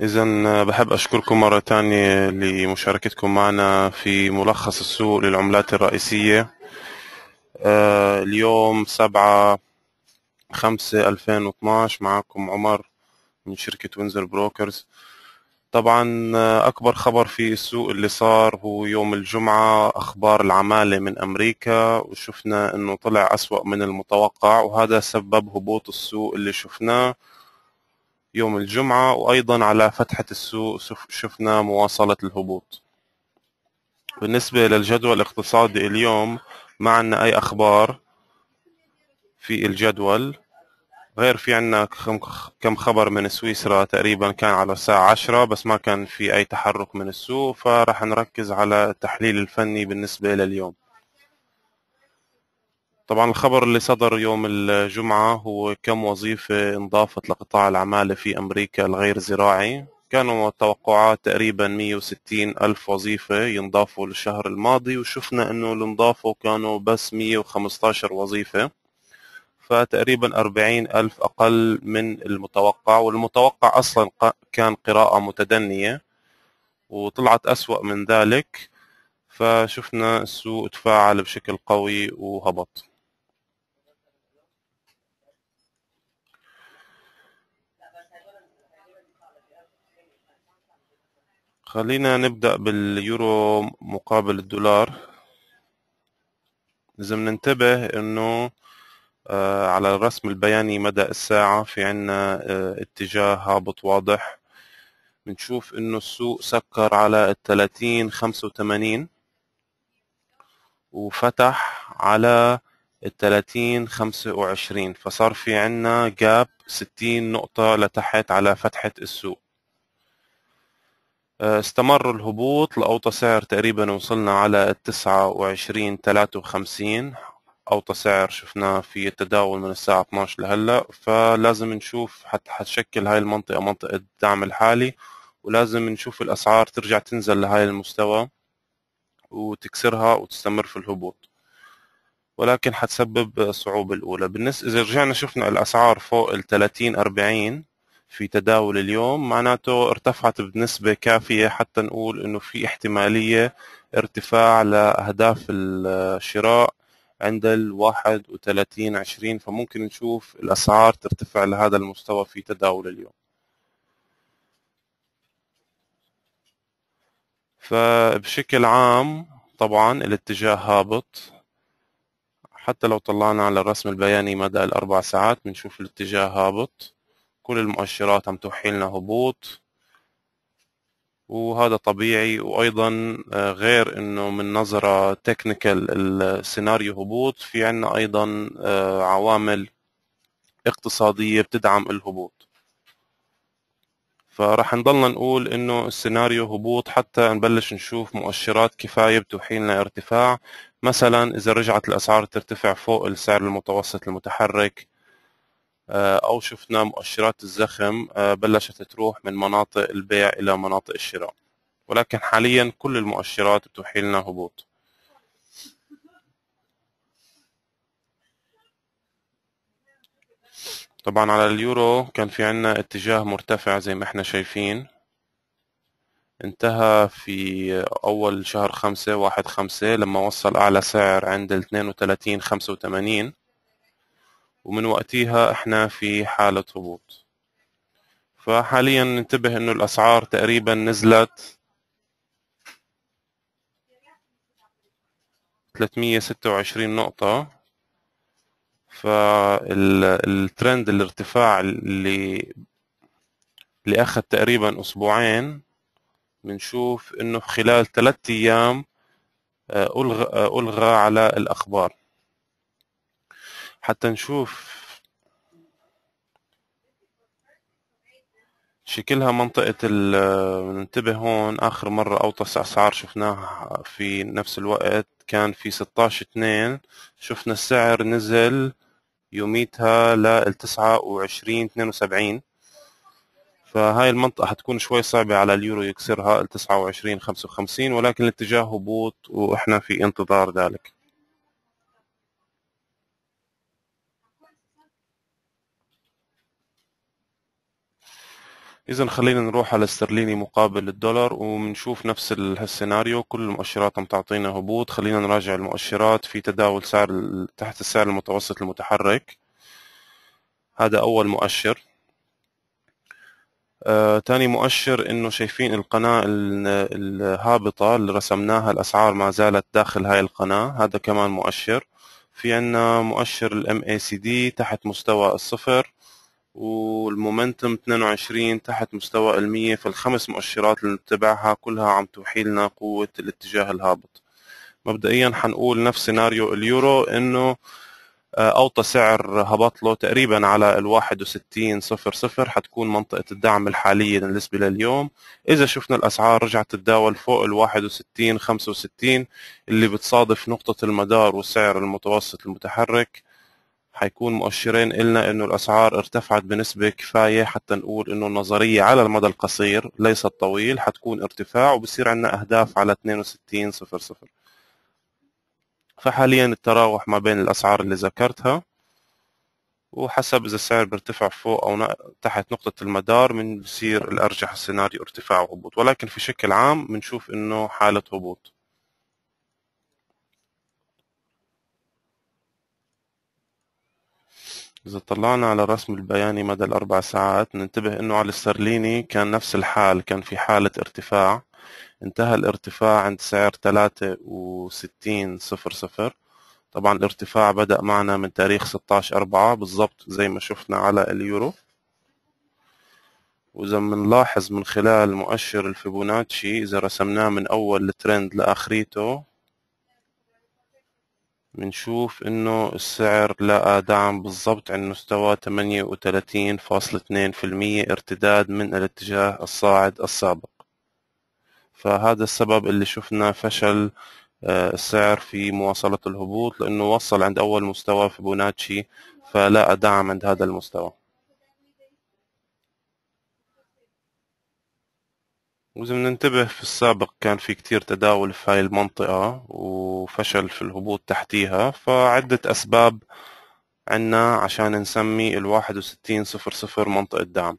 إذا آه، بحب أشكركم مرة ثانية لمشاركتكم معنا في ملخص السوق للعملات الرئيسية آه، اليوم سبعة خمسة 2012 معكم عمر من شركة وينزر بروكرز طبعا آه، أكبر خبر في السوق اللي صار هو يوم الجمعة أخبار العمالة من أمريكا وشفنا أنه طلع أسوأ من المتوقع وهذا سبب هبوط السوق اللي شفناه يوم الجمعة وأيضا على فتحة السوق شفنا مواصلة الهبوط بالنسبة للجدول الاقتصادي اليوم ما عندنا أي أخبار في الجدول غير في عنا كم خبر من سويسرا تقريبا كان على الساعة عشرة بس ما كان في أي تحرك من السوق فرح نركز على التحليل الفني بالنسبة لليوم طبعا الخبر اللي صدر يوم الجمعة هو كم وظيفة انضافت لقطاع العمالة في أمريكا الغير زراعي كانوا توقعات تقريبا 160 ألف وظيفة ينضافوا للشهر الماضي وشفنا أنه اللي انضافوا كانوا بس 115 وظيفة فتقريبا 40 ألف أقل من المتوقع والمتوقع أصلا كان قراءة متدنية وطلعت أسوأ من ذلك فشفنا السوق تفاعل بشكل قوي وهبط خلينا نبدأ باليورو مقابل الدولار لازم ننتبه انه آه، على الرسم البياني مدى الساعة في عنا آه، اتجاه هابط واضح بنشوف انه السوق سكر على التلاتين خمسة وتمانين وفتح على التلاتين خمسة وعشرين فصار في عنا جاب ستين نقطة لتحت على فتحة السوق آه، استمر الهبوط لأوطى سعر تقريبا وصلنا على التسعة وعشرين تلاتة وخمسين أوطى سعر شفناه في التداول من الساعة 12 لهلا فلازم نشوف حتى حتشكل هاي المنطقة منطقة الدعم الحالي ولازم نشوف الأسعار ترجع تنزل لهاي المستوى وتكسرها وتستمر في الهبوط ولكن حتسبب صعوبة الأولى بالنسبة إذا رجعنا شفنا الأسعار فوق ال 30 40 في تداول اليوم معناته ارتفعت بنسبة كافية حتى نقول انه في احتمالية ارتفاع لأهداف الشراء عند ال 31 20 فممكن نشوف الأسعار ترتفع لهذا المستوى في تداول اليوم فبشكل عام طبعا الاتجاه هابط حتى لو طلعنا على الرسم البياني مدى الأربع ساعات بنشوف الاتجاه هابط كل المؤشرات عم توحي لنا هبوط وهذا طبيعي وايضا آه، غير انه من نظره تكنيكال السيناريو هبوط في عنا ايضا آه، عوامل اقتصاديه بتدعم الهبوط فراح نضلنا نقول انه السيناريو هبوط حتى نبلش نشوف مؤشرات كفايه بتوحي لنا ارتفاع مثلا اذا رجعت الاسعار ترتفع فوق السعر المتوسط المتحرك آه، او شفنا مؤشرات الزخم آه، بلشت تروح من مناطق البيع الى مناطق الشراء ولكن حاليا كل المؤشرات بتوحي لنا هبوط طبعا على اليورو كان في عنا اتجاه مرتفع زي ما احنا شايفين انتهى في أول شهر خمسة واحد خمسة لما وصل أعلى سعر عند الاثنين وتلاتين خمسة وتمانين ومن وقتها احنا في حالة هبوط فحاليا ننتبه انه الاسعار تقريبا نزلت 326 نقطة فالترند الارتفاع اللي اللي اخذ تقريبا اسبوعين بنشوف انه خلال ثلاثة ايام آه، الغى آه، الغى على الاخبار حتى نشوف شكلها منطقة ال ننتبه هون آخر مرة أوطى أسعار شفناها في نفس الوقت كان في ستاش اتنين شفنا السعر نزل يوميتها وعشرين اتنين وسبعين فهاي المنطقة حتكون شوي صعبة على اليورو يكسرها التسعة وعشرين خمسة وخمسين ولكن الاتجاه هبوط واحنا في انتظار ذلك اذا خلينا نروح على الاسترليني مقابل الدولار ونشوف نفس السيناريو كل المؤشرات عم تعطينا هبوط خلينا نراجع المؤشرات في تداول سعر تحت السعر المتوسط المتحرك هذا اول مؤشر آه، تاني مؤشر انه شايفين القناة الهابطة اللي رسمناها الاسعار ما زالت داخل هاي القناة هذا كمان مؤشر في عنا مؤشر الام اي سي دي تحت مستوى الصفر والمومنتم 22 تحت مستوي المية فالخمس مؤشرات اللي بنتبعها كلها عم توحي لنا قوة الاتجاه الهابط مبدئيا حنقول نفس سيناريو اليورو انه آه، اوطى سعر هبط له تقريبا على ال 61 صفر صفر حتكون منطقة الدعم الحالية بالنسبة لليوم إذا شفنا الأسعار رجعت تتداول فوق ال 61 65 اللي بتصادف نقطة المدار والسعر المتوسط المتحرك حيكون مؤشرين إلنا أنه الأسعار ارتفعت بنسبة كفاية حتى نقول أنه النظرية على المدى القصير ليس الطويل حتكون ارتفاع وبصير عندنا أهداف على 62.00 فحاليا التراوح ما بين الأسعار اللي ذكرتها وحسب إذا السعر بيرتفع فوق أو تحت نقطة المدار من بصير الأرجح السيناريو ارتفاع وهبوط ولكن في شكل عام بنشوف أنه حالة هبوط إذا طلعنا على الرسم البياني مدى الأربع ساعات ننتبه أنه على السرليني كان نفس الحال كان في حالة ارتفاع انتهى الارتفاع عند سعر 63 صفر صفر طبعا الارتفاع بدأ معنا من تاريخ 16 أربعة بالضبط زي ما شفنا على اليورو وإذا بنلاحظ من خلال مؤشر الفيبوناتشي إذا رسمناه من أول الترند لآخريته بنشوف انه السعر لقى دعم بالضبط عند مستوى 38.2% ارتداد من الاتجاه الصاعد السابق فهذا السبب اللي شفنا فشل آه، السعر في مواصلة الهبوط لأنه وصل عند أول مستوى في بوناتشي فلاقى دعم عند هذا المستوى وإذا ننتبه في السابق كان في كتير تداول في هاي المنطقة وفشل في الهبوط تحتيها فعدة أسباب عنا عشان نسمي الواحد وستين صفر صفر منطقة دعم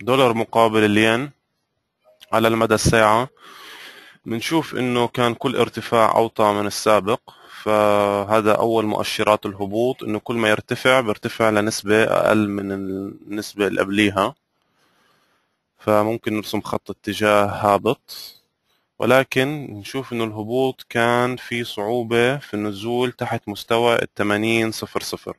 دولار مقابل الين على المدى الساعة بنشوف انه كان كل ارتفاع اوطى من السابق فهذا اول مؤشرات الهبوط انه كل ما يرتفع بيرتفع لنسبة اقل من النسبة اللي قبليها فممكن نرسم خط اتجاه هابط ولكن نشوف انه الهبوط كان في صعوبة في النزول تحت مستوى الثمانين صفر صفر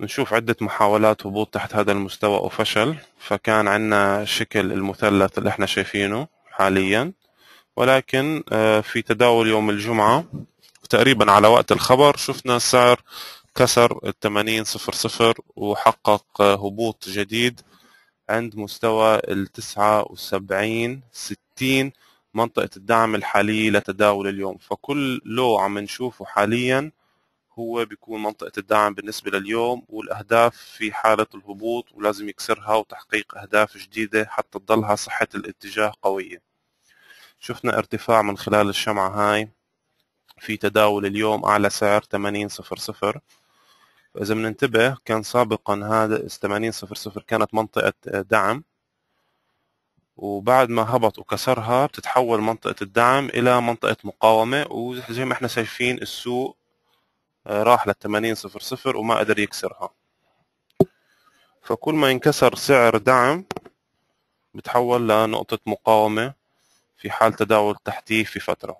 نشوف عدة محاولات هبوط تحت هذا المستوى وفشل فكان عندنا شكل المثلث اللي احنا شايفينه حاليا ولكن آه، في تداول يوم الجمعة تقريبا على وقت الخبر شفنا السعر كسر ال 80 صفر صفر وحقق آه، هبوط جديد عند مستوى ال 79 60 منطقة الدعم الحالية لتداول اليوم فكل لو عم نشوفه حاليا هو بيكون منطقة الدعم بالنسبة لليوم والأهداف في حالة الهبوط ولازم يكسرها وتحقيق أهداف جديدة حتى تضلها صحة الاتجاه قوية شفنا ارتفاع من خلال الشمعة هاي في تداول اليوم أعلى سعر 80 صفر صفر فإذا بننتبه كان سابقا هذا 80 صفر صفر كانت منطقة دعم وبعد ما هبط وكسرها بتتحول منطقة الدعم إلى منطقة مقاومة وزي ما احنا شايفين السوق آه، راح لل 80 صفر صفر وما قدر يكسرها فكل ما ينكسر سعر دعم بتحول لنقطة مقاومة في حال تداول تحتيه في فترة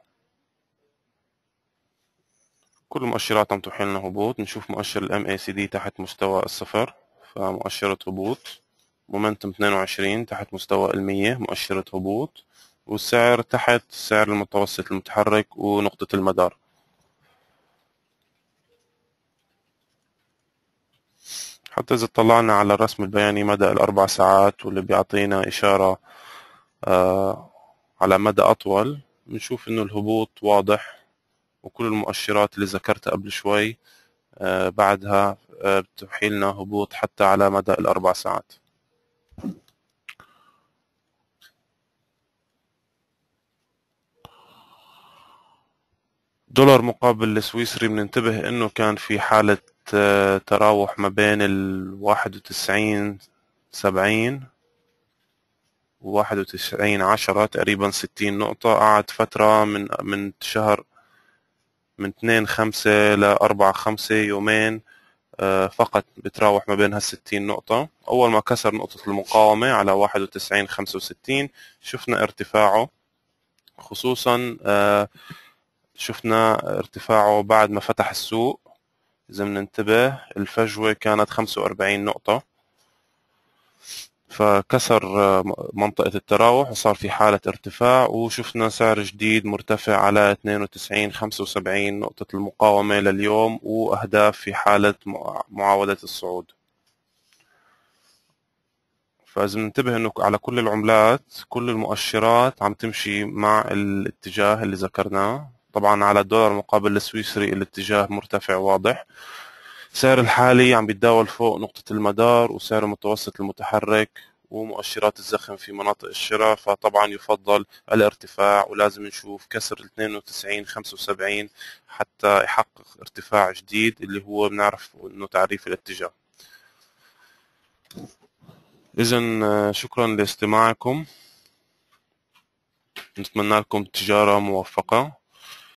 كل المؤشرات عم تحيلنا هبوط نشوف مؤشر الام اي سي دي تحت مستوى الصفر فمؤشرة هبوط مومنتم 22 تحت مستوى المية مؤشرة هبوط والسعر تحت سعر المتوسط المتحرك ونقطة المدار حتى إذا طلعنا على الرسم البياني مدى الأربع ساعات واللي بيعطينا إشارة آه، على مدى أطول بنشوف إنه الهبوط واضح وكل المؤشرات اللي ذكرتها قبل شوي آه، بعدها آه، بتوحي لنا هبوط حتى على مدى الأربع ساعات دولار مقابل السويسري بننتبه انه كان في حالة تراوح ما بين ال 91 70 و 91 10 تقريبا 60 نقطة قعد فترة من من شهر من 2 5 ل 4 5 يومين آه، فقط بتراوح ما بين هالستين نقطة أول ما كسر نقطة المقاومة على واحد وتسعين خمسة وستين شفنا ارتفاعه خصوصا آه، شفنا ارتفاعه بعد ما فتح السوق لازم ننتبه الفجوة كانت 45 نقطة فكسر آه، منطقة التراوح وصار في حالة ارتفاع وشفنا سعر جديد مرتفع على 92 75 نقطة المقاومة لليوم وأهداف في حالة معاودة الصعود فإذا ننتبه انه على كل العملات كل المؤشرات عم تمشي مع الاتجاه اللي ذكرناه طبعا على الدولار مقابل السويسري الاتجاه مرتفع واضح سعر الحالي عم بيتداول فوق نقطة المدار وسعر المتوسط المتحرك ومؤشرات الزخم في مناطق الشراء فطبعا يفضل الارتفاع ولازم نشوف كسر 92 75 حتى يحقق ارتفاع جديد اللي هو بنعرف انه تعريف الاتجاه اذا آه، شكرا لاستماعكم نتمنى لكم تجارة موفقة